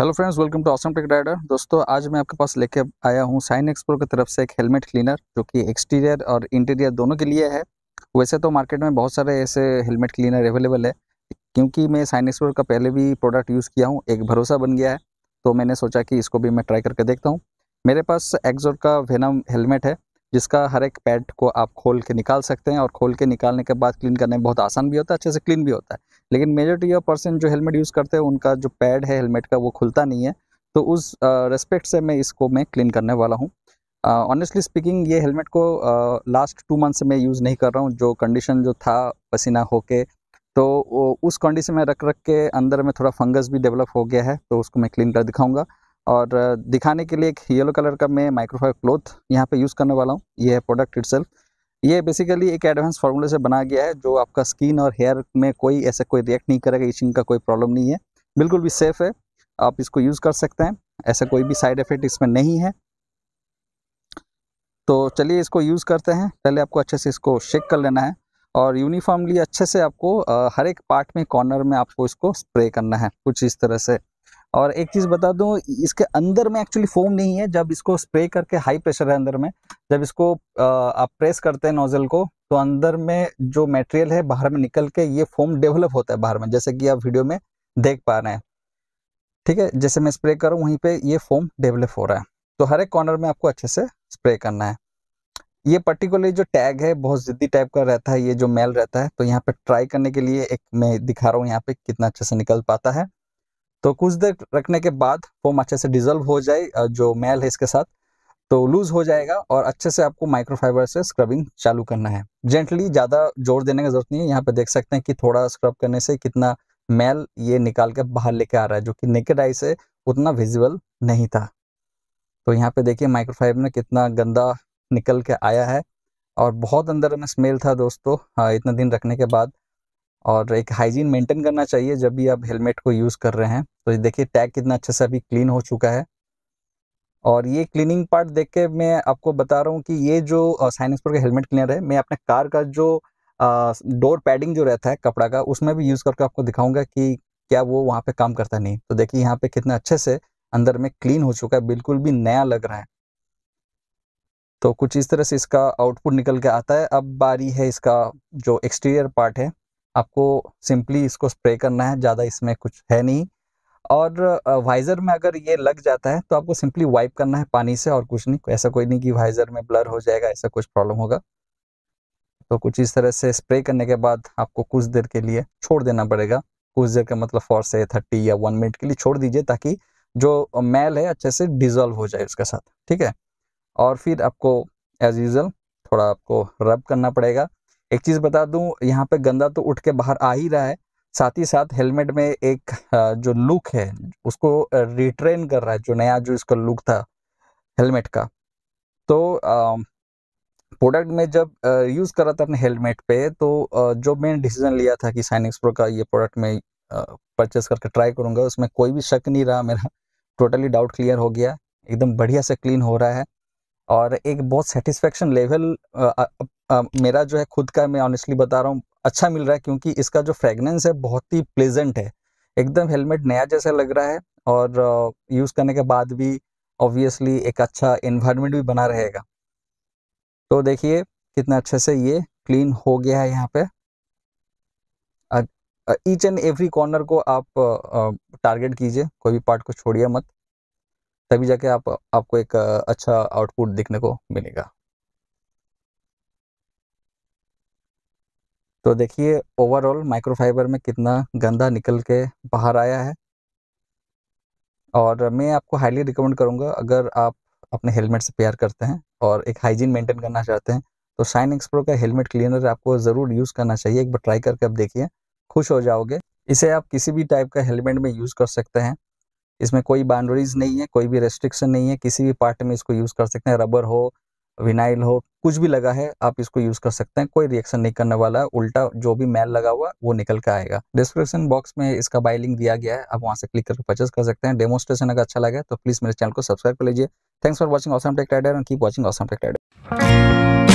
hello friends welcome to awesome tech rider दोस्तों आज मैं आपके पास लेके आया हूँ साइन एक्सप्रो की तरफ से एक हेलमेट क्लीनर जो कि एक्सटीरियर और इंटीरियर दोनों के लिए है वैसे तो मार्केट में बहुत सारे ऐसे हेलमेट क्लीनर अवेलेबल है क्योंकि मैं साइन एक्सप्रो का पहले भी प्रोडक्ट यूज़ किया हूँ एक भरोसा बन गया है तो मैंने सोचा कि इसको भी मैं ट्राई करके देखता हूँ मेरे पास एक्जोर का वेनम हेलमेट है जिसका हर एक पैड को आप खोल के निकाल सकते हैं और खोल के निकालने के बाद क्लीन करने में बहुत आसान भी होता है अच्छे से क्लीन भी होता है लेकिन मेजोरिटी ऑफ पर्सन जो हेलमेट यूज़ करते हैं उनका जो पैड है हेलमेट का वो खुलता नहीं है तो उस रेस्पेक्ट से मैं इसको मैं क्लीन करने वाला हूँ ऑनेस्टली स्पीकिंग ये हेलमेट को लास्ट टू मंथ से मैं यूज़ नहीं कर रहा हूँ जो कंडीशन जो था पसीना होके तो उस कंडीशन में रख रख के अंदर में थोड़ा फंगस भी डेवलप हो गया है तो उसको मैं क्लीन कर दिखाऊंगा और दिखाने के लिए एक येलो कलर का मैं माइक्रोफाइव क्लोथ यहाँ पे यूज़ करने वाला हूँ ये है प्रोडक्ट इट ये बेसिकली एक एडवांस फार्मूले से बनाया गया है जो आपका स्किन और हेयर में कोई ऐसा कोई रिएक्ट नहीं करेगा इचिंग का कोई प्रॉब्लम नहीं है बिल्कुल भी सेफ़ है आप इसको यूज़ कर सकते हैं ऐसा कोई भी साइड इफ़ेक्ट इसमें नहीं है तो चलिए इसको यूज़ करते हैं पहले आपको अच्छे से इसको शेक कर लेना है और यूनिफॉर्मली अच्छे से आपको हर एक पार्ट में कॉर्नर में आपको इसको स्प्रे करना है कुछ इस तरह से और एक चीज़ बता दू इसके अंदर में एक्चुअली फोम नहीं है जब इसको स्प्रे करके हाई प्रेशर है अंदर में जब इसको आप प्रेस करते हैं नोजल को तो अंदर में जो मटेरियल है बाहर में निकल के ये फोम डेवलप होता है बाहर में जैसे कि आप वीडियो में देख पा रहे हैं ठीक है जैसे मैं स्प्रे करूँ वहीं पर ये फोम डेवलप हो रहा है तो हर एक कॉर्नर में आपको अच्छे से स्प्रे करना है ये पर्टिकुलर जो टैग है बहुत जिद्दी टाइप का रहता है ये जो मेल रहता है तो यहाँ पे ट्राई करने के लिए एक मैं दिखा रहा हूँ यहाँ पे कितना अच्छे से निकल पाता है तो कुछ देर रखने के बाद फोम अच्छे से डिजोल्व हो जाए जो मैल है इसके साथ तो लूज हो जाएगा और अच्छे से आपको माइक्रोफाइबर से स्क्रबिंग चालू करना है जेंटली ज़्यादा जोर देने की जरूरत नहीं है यहाँ पे देख सकते हैं कि थोड़ा स्क्रब करने से कितना मैल ये निकाल के बाहर लेके आ रहा है जो कि नेकेड आई से उतना विजिबल नहीं था तो यहाँ पे देखिए माइक्रोफाइबर में कितना गंदा निकल के आया है और बहुत अंदर में स्मेल था दोस्तों हाँ, इतना दिन रखने के बाद और एक हाइजीन मेंटेन करना चाहिए जब भी आप हेलमेट को यूज़ कर रहे हैं तो देखिए टैग कितना अच्छे से अभी क्लीन हो चुका है और ये क्लीनिंग पार्ट देख के मैं आपको बता रहा हूँ कि ये जो साइनसपुर का हेलमेट क्लीनर है मैं अपने कार का जो डोर पैडिंग जो रहता है कपड़ा का उसमें भी यूज़ करके आपको दिखाऊंगा कि क्या वो वहाँ पे काम करता नहीं तो देखिए यहाँ पे कितना अच्छे से अंदर में क्लीन हो चुका है बिल्कुल भी नया लग रहा है तो कुछ इस तरह से इसका आउटपुट निकल के आता है अब बारी है इसका जो एक्सटीरियर पार्ट है आपको सिंपली इसको स्प्रे करना है ज़्यादा इसमें कुछ है नहीं और वाइज़र में अगर ये लग जाता है तो आपको सिंपली वाइप करना है पानी से और कुछ नहीं ऐसा कोई नहीं कि वाइज़र में ब्लर हो जाएगा ऐसा कुछ प्रॉब्लम होगा तो कुछ इस तरह से स्प्रे करने के बाद आपको कुछ देर के लिए छोड़ देना पड़ेगा कुछ देर का मतलब फॉर से थर्टी या वन मिनट के लिए छोड़ दीजिए ताकि जो मैल है अच्छे से डिजोल्व हो जाए उसके साथ ठीक है और फिर आपको एज यूजल थोड़ा आपको रब करना पड़ेगा एक चीज़ बता दूं यहाँ पे गंदा तो उठ के बाहर आ ही रहा है साथ ही साथ हेलमेट में एक जो लुक है उसको रिट्रेन कर रहा है जो नया जो इसका लुक था हेलमेट का तो प्रोडक्ट में जब यूज़ कर रहा था अपने हेलमेट पे तो जो मैंने डिसीजन लिया था कि साइनिक्स प्रो का ये प्रोडक्ट में परचेस करके ट्राई करूंगा उसमें कोई भी शक नहीं रहा मेरा टोटली डाउट क्लियर हो गया एकदम बढ़िया से क्लीन हो रहा है और एक बहुत सेटिस्फेक्शन लेवल मेरा जो है खुद का मैं ऑनेस्टली बता रहा हूँ अच्छा मिल रहा है क्योंकि इसका जो फ्रेगनेंस है बहुत ही प्लेजेंट है एकदम हेलमेट नया जैसा लग रहा है और यूज़ करने के बाद भी ऑब्वियसली एक अच्छा इन्वायरमेंट भी बना रहेगा तो देखिए कितना अच्छे से ये क्लीन हो गया है यहाँ पे ईच एंड एवरी कॉर्नर को आप टारगेट कीजिए कोई भी पार्ट को छोड़िए मत तभी जाके आप आपको एक अच्छा आउटपुट देखने को मिलेगा तो देखिए ओवरऑल माइक्रोफाइबर में कितना गंदा निकल के बाहर आया है और मैं आपको हाईली रिकमेंड करूंगा अगर आप अपने हेलमेट से प्यार करते हैं और एक हाइजीन मेंटेन करना चाहते हैं तो शाइन एक्सप्रो का हेलमेट क्लीनर आपको ज़रूर यूज़ करना चाहिए एक बार ट्राई करके आप देखिए खुश हो जाओगे इसे आप किसी भी टाइप का हेलमेट में यूज़ कर सकते हैं इसमें कोई बाउंड्रीज नहीं है कोई भी रेस्ट्रिक्शन नहीं है किसी भी पार्ट में इसको यूज़ कर सकते हैं रबर हो विनाइल हो कुछ भी लगा है आप इसको यूज़ कर सकते हैं कोई रिएक्शन नहीं करने वाला उल्टा जो भी मैल लगा हुआ वो निकल के आएगा डिस्क्रिप्शन बॉक्स में इसका बाइलिंग लिंक दिया गया है आप वहां से क्लिक करके परचेस कर सकते हैं डेमोस्ट्रेशन अगर अच्छा लगा तो प्लीज़ मेरे चैनल को सब्सक्राइब कर लीजिए thanks for watching awesome tech and keep watching awesome take